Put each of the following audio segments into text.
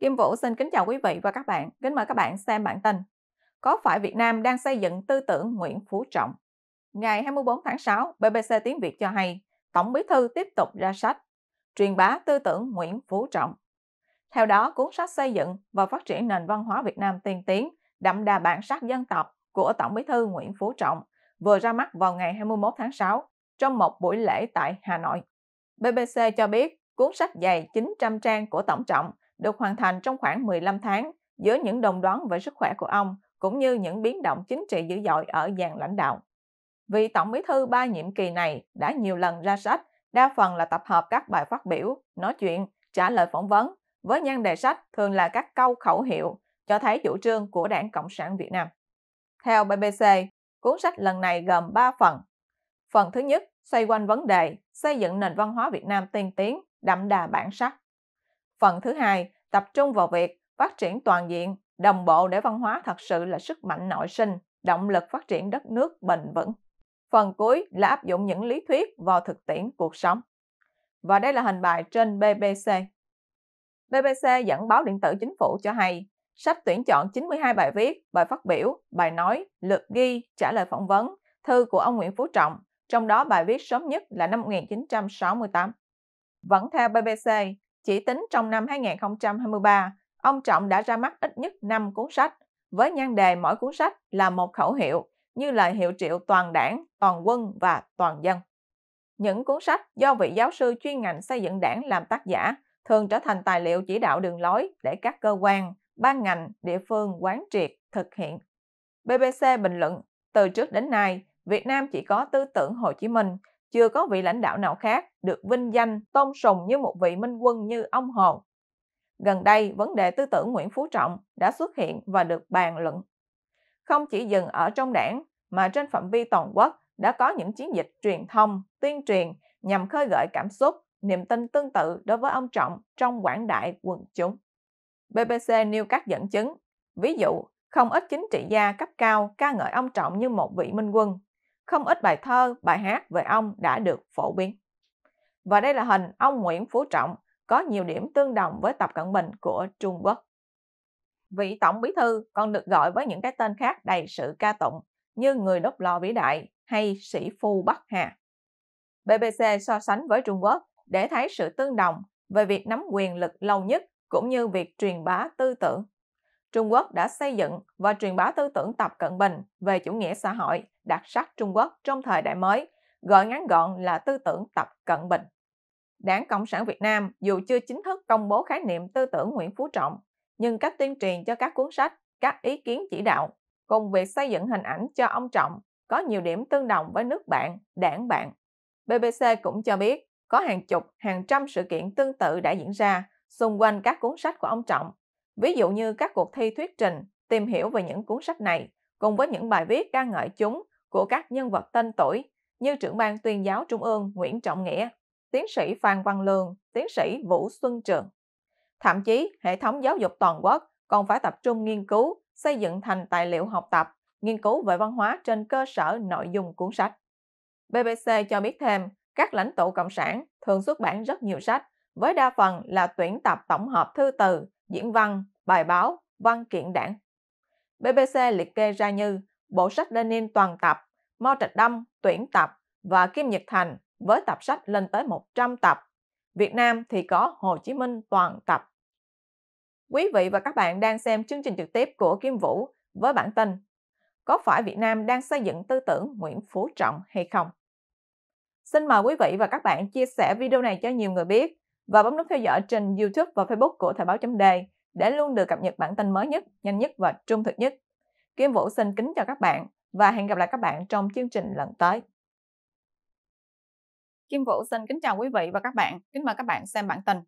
Kim Vũ xin kính chào quý vị và các bạn. Kính mời các bạn xem bản tin. Có phải Việt Nam đang xây dựng tư tưởng Nguyễn Phú Trọng? Ngày 24 tháng 6, BBC Tiếng Việt cho hay Tổng Bí Thư tiếp tục ra sách Truyền bá tư tưởng Nguyễn Phú Trọng. Theo đó, cuốn sách xây dựng và phát triển nền văn hóa Việt Nam tiên tiến, đậm đà bản sắc dân tộc của Tổng Bí Thư Nguyễn Phú Trọng vừa ra mắt vào ngày 21 tháng 6 trong một buổi lễ tại Hà Nội. BBC cho biết cuốn sách dày 900 trang của Tổng Trọng được hoàn thành trong khoảng 15 tháng giữa những đồng đoán về sức khỏe của ông cũng như những biến động chính trị dữ dội ở dàn lãnh đạo. Vị Tổng bí thư ba nhiệm kỳ này đã nhiều lần ra sách, đa phần là tập hợp các bài phát biểu, nói chuyện, trả lời phỏng vấn, với nhan đề sách thường là các câu khẩu hiệu cho thấy chủ trương của Đảng Cộng sản Việt Nam. Theo BBC, cuốn sách lần này gồm 3 phần. Phần thứ nhất xoay quanh vấn đề xây dựng nền văn hóa Việt Nam tiên tiến, đậm đà bản sắc. Phần thứ hai tập trung vào việc phát triển toàn diện, đồng bộ để văn hóa thật sự là sức mạnh nội sinh, động lực phát triển đất nước bền vững. Phần cuối là áp dụng những lý thuyết vào thực tiễn cuộc sống. Và đây là hình bài trên BBC. BBC dẫn báo điện tử chính phủ cho hay, sách tuyển chọn 92 bài viết, bài phát biểu, bài nói, lượt ghi, trả lời phỏng vấn, thư của ông Nguyễn Phú Trọng, trong đó bài viết sớm nhất là năm 1968. Vẫn theo BBC, chỉ tính trong năm 2023, ông Trọng đã ra mắt ít nhất 5 cuốn sách, với nhan đề mỗi cuốn sách là một khẩu hiệu như lời hiệu triệu toàn đảng, toàn quân và toàn dân. Những cuốn sách do vị giáo sư chuyên ngành xây dựng đảng làm tác giả thường trở thành tài liệu chỉ đạo đường lối để các cơ quan, ban ngành, địa phương quán triệt, thực hiện. BBC bình luận, từ trước đến nay, Việt Nam chỉ có tư tưởng Hồ Chí Minh chưa có vị lãnh đạo nào khác được vinh danh tôn sùng như một vị minh quân như ông Hồ. Gần đây, vấn đề tư tưởng Nguyễn Phú Trọng đã xuất hiện và được bàn luận. Không chỉ dừng ở trong đảng, mà trên phạm vi toàn quốc đã có những chiến dịch truyền thông, tuyên truyền nhằm khơi gợi cảm xúc, niềm tin tương tự đối với ông Trọng trong quảng đại quần chúng. BBC nêu các dẫn chứng, ví dụ không ít chính trị gia cấp cao ca ngợi ông Trọng như một vị minh quân không ít bài thơ, bài hát về ông đã được phổ biến. Và đây là hình ông Nguyễn Phú Trọng có nhiều điểm tương đồng với Tập Cận Bình của Trung Quốc. Vị Tổng Bí Thư còn được gọi với những cái tên khác đầy sự ca tụng như Người đốt lò vĩ đại hay Sĩ Phu Bắc Hà. BBC so sánh với Trung Quốc để thấy sự tương đồng về việc nắm quyền lực lâu nhất cũng như việc truyền bá tư tưởng Trung Quốc đã xây dựng và truyền bá tư tưởng Tập Cận Bình về chủ nghĩa xã hội đặc sắc Trung Quốc trong thời đại mới, gọi ngắn gọn là tư tưởng Tập Cận Bình. Đảng Cộng sản Việt Nam dù chưa chính thức công bố khái niệm tư tưởng Nguyễn Phú Trọng, nhưng cách tuyên truyền cho các cuốn sách, các ý kiến chỉ đạo, cùng việc xây dựng hình ảnh cho ông Trọng có nhiều điểm tương đồng với nước bạn, đảng bạn. BBC cũng cho biết có hàng chục, hàng trăm sự kiện tương tự đã diễn ra xung quanh các cuốn sách của ông Trọng ví dụ như các cuộc thi thuyết trình, tìm hiểu về những cuốn sách này, cùng với những bài viết ca ngợi chúng của các nhân vật tên tuổi như trưởng ban tuyên giáo Trung ương Nguyễn Trọng Nghĩa, tiến sĩ Phan Văn Lương, tiến sĩ Vũ Xuân Trường. Thậm chí, hệ thống giáo dục toàn quốc còn phải tập trung nghiên cứu, xây dựng thành tài liệu học tập, nghiên cứu về văn hóa trên cơ sở nội dung cuốn sách. BBC cho biết thêm, các lãnh tụ cộng sản thường xuất bản rất nhiều sách, với đa phần là tuyển tập tổng hợp thư từ diễn văn, bài báo, văn kiện đảng. BBC liệt kê ra như bộ sách Lenin toàn tập, Mao Trạch Đâm tuyển tập và Kim Nhật Thành với tập sách lên tới 100 tập. Việt Nam thì có Hồ Chí Minh toàn tập. Quý vị và các bạn đang xem chương trình trực tiếp của Kim Vũ với bản tin Có phải Việt Nam đang xây dựng tư tưởng Nguyễn Phú Trọng hay không? Xin mời quý vị và các bạn chia sẻ video này cho nhiều người biết và bấm nút theo dõi trên YouTube và Facebook của Thời báo chấm đề để luôn được cập nhật bản tin mới nhất, nhanh nhất và trung thực nhất. Kim Vũ xin kính chào các bạn và hẹn gặp lại các bạn trong chương trình lần tới. Kim Vũ xin kính chào quý vị và các bạn, kính mời các bạn xem bản tin.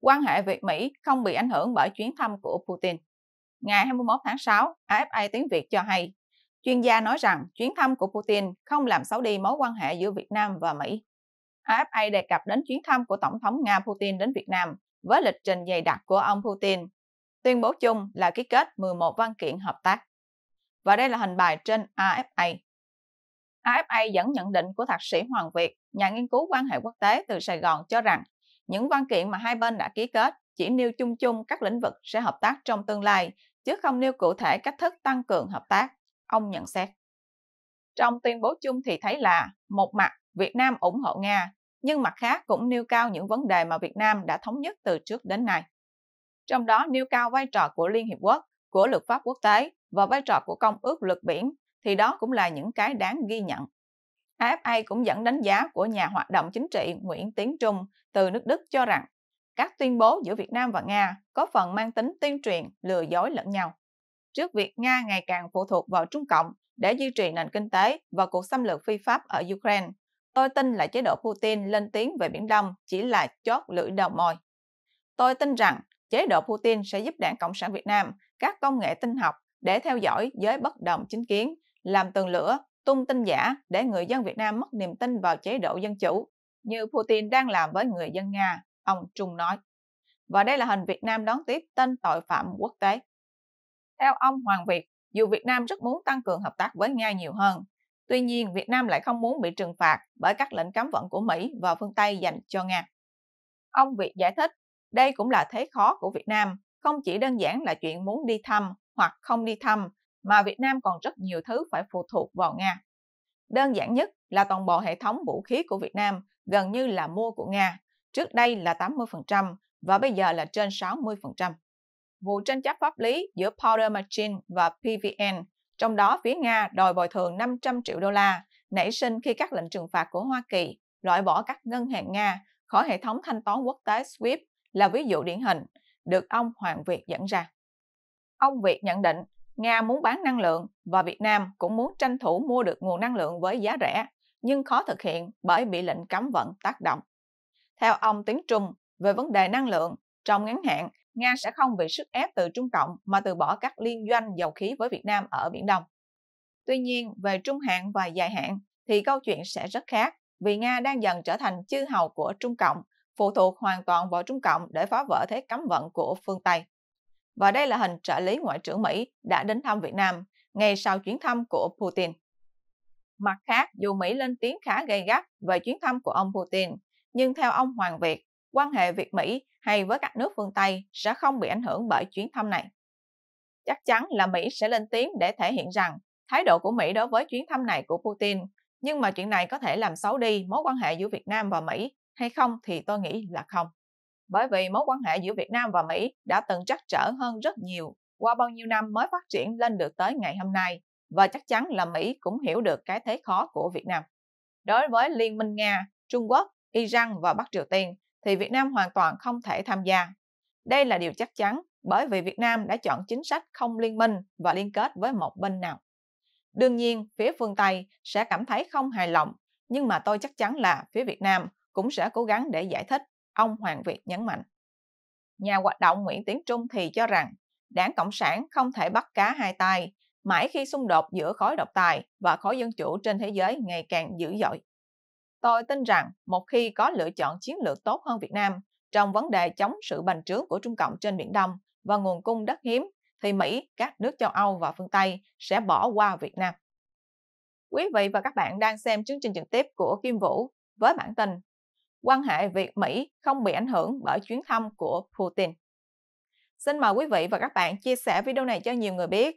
Quan hệ Việt-Mỹ không bị ảnh hưởng bởi chuyến thăm của Putin. Ngày 21 tháng 6, AFA tiếng Việt cho hay, chuyên gia nói rằng chuyến thăm của Putin không làm xấu đi mối quan hệ giữa Việt Nam và Mỹ. AFA đề cập đến chuyến thăm của Tổng thống Nga Putin đến Việt Nam với lịch trình dày đặc của ông Putin. Tuyên bố chung là ký kết 11 văn kiện hợp tác. Và đây là hình bài trên AFA. AFA dẫn nhận định của thạc sĩ Hoàng Việt, nhà nghiên cứu quan hệ quốc tế từ Sài Gòn cho rằng những văn kiện mà hai bên đã ký kết chỉ nêu chung chung các lĩnh vực sẽ hợp tác trong tương lai, chứ không nêu cụ thể cách thức tăng cường hợp tác, ông nhận xét. Trong tuyên bố chung thì thấy là, một mặt, Việt Nam ủng hộ Nga, nhưng mặt khác cũng nêu cao những vấn đề mà Việt Nam đã thống nhất từ trước đến nay. Trong đó nêu cao vai trò của Liên Hiệp Quốc, của luật pháp quốc tế và vai trò của Công ước luật biển, thì đó cũng là những cái đáng ghi nhận. AFA cũng dẫn đánh giá của nhà hoạt động chính trị Nguyễn Tiến Trung từ nước Đức cho rằng các tuyên bố giữa Việt Nam và Nga có phần mang tính tuyên truyền, lừa dối lẫn nhau. Trước việc Nga ngày càng phụ thuộc vào Trung Cộng để duy trì nền kinh tế và cuộc xâm lược phi pháp ở Ukraine, Tôi tin là chế độ Putin lên tiếng về Biển Đông chỉ là chót lưỡi đầu môi. Tôi tin rằng chế độ Putin sẽ giúp Đảng Cộng sản Việt Nam các công nghệ tinh học để theo dõi giới bất đồng chính kiến, làm tường lửa, tung tin giả để người dân Việt Nam mất niềm tin vào chế độ dân chủ, như Putin đang làm với người dân Nga, ông Trung nói. Và đây là hình Việt Nam đón tiếp tên tội phạm quốc tế. Theo ông Hoàng Việt, dù Việt Nam rất muốn tăng cường hợp tác với Nga nhiều hơn, Tuy nhiên, Việt Nam lại không muốn bị trừng phạt bởi các lệnh cấm vận của Mỹ và phương Tây dành cho Nga. Ông Việt giải thích, đây cũng là thế khó của Việt Nam, không chỉ đơn giản là chuyện muốn đi thăm hoặc không đi thăm, mà Việt Nam còn rất nhiều thứ phải phụ thuộc vào Nga. Đơn giản nhất là toàn bộ hệ thống vũ khí của Việt Nam gần như là mua của Nga, trước đây là 80% và bây giờ là trên 60%. Vụ tranh chấp pháp lý giữa Powder Machine và PVN trong đó phía Nga đòi bồi thường 500 triệu đô la, nảy sinh khi các lệnh trừng phạt của Hoa Kỳ loại bỏ các ngân hàng Nga khỏi hệ thống thanh toán quốc tế SWIFT là ví dụ điển hình được ông Hoàng Việt dẫn ra. Ông Việt nhận định Nga muốn bán năng lượng và Việt Nam cũng muốn tranh thủ mua được nguồn năng lượng với giá rẻ, nhưng khó thực hiện bởi bị lệnh cấm vận tác động. Theo ông Tiến Trung, về vấn đề năng lượng, trong ngắn hạn, Nga sẽ không bị sức ép từ Trung Cộng mà từ bỏ các liên doanh dầu khí với Việt Nam ở Biển Đông. Tuy nhiên, về trung hạn và dài hạn thì câu chuyện sẽ rất khác vì Nga đang dần trở thành chư hầu của Trung Cộng, phụ thuộc hoàn toàn vào Trung Cộng để phá vỡ thế cấm vận của phương Tây. Và đây là hình trợ lý Ngoại trưởng Mỹ đã đến thăm Việt Nam ngay sau chuyến thăm của Putin. Mặt khác, dù Mỹ lên tiếng khá gay gắt về chuyến thăm của ông Putin, nhưng theo ông Hoàng Việt, quan hệ Việt Mỹ hay với các nước phương Tây sẽ không bị ảnh hưởng bởi chuyến thăm này. Chắc chắn là Mỹ sẽ lên tiếng để thể hiện rằng thái độ của Mỹ đối với chuyến thăm này của Putin, nhưng mà chuyện này có thể làm xấu đi mối quan hệ giữa Việt Nam và Mỹ hay không thì tôi nghĩ là không. Bởi vì mối quan hệ giữa Việt Nam và Mỹ đã từng trắc trở hơn rất nhiều qua bao nhiêu năm mới phát triển lên được tới ngày hôm nay và chắc chắn là Mỹ cũng hiểu được cái thế khó của Việt Nam. Đối với Liên minh Nga, Trung Quốc, Iran và Bắc Triều Tiên thì Việt Nam hoàn toàn không thể tham gia. Đây là điều chắc chắn bởi vì Việt Nam đã chọn chính sách không liên minh và liên kết với một bên nào. Đương nhiên, phía phương Tây sẽ cảm thấy không hài lòng, nhưng mà tôi chắc chắn là phía Việt Nam cũng sẽ cố gắng để giải thích, ông Hoàng Việt nhấn mạnh. Nhà hoạt động Nguyễn Tiến Trung thì cho rằng đảng Cộng sản không thể bắt cá hai tay mãi khi xung đột giữa khối độc tài và khối dân chủ trên thế giới ngày càng dữ dội. Tôi tin rằng một khi có lựa chọn chiến lược tốt hơn Việt Nam trong vấn đề chống sự bành trướng của Trung Cộng trên Biển Đông và nguồn cung đất hiếm, thì Mỹ, các nước châu Âu và phương Tây sẽ bỏ qua Việt Nam. Quý vị và các bạn đang xem chương trình trực tiếp của Kim Vũ với bản tin Quan hệ Việt Mỹ không bị ảnh hưởng bởi chuyến thăm của Putin. Xin mời quý vị và các bạn chia sẻ video này cho nhiều người biết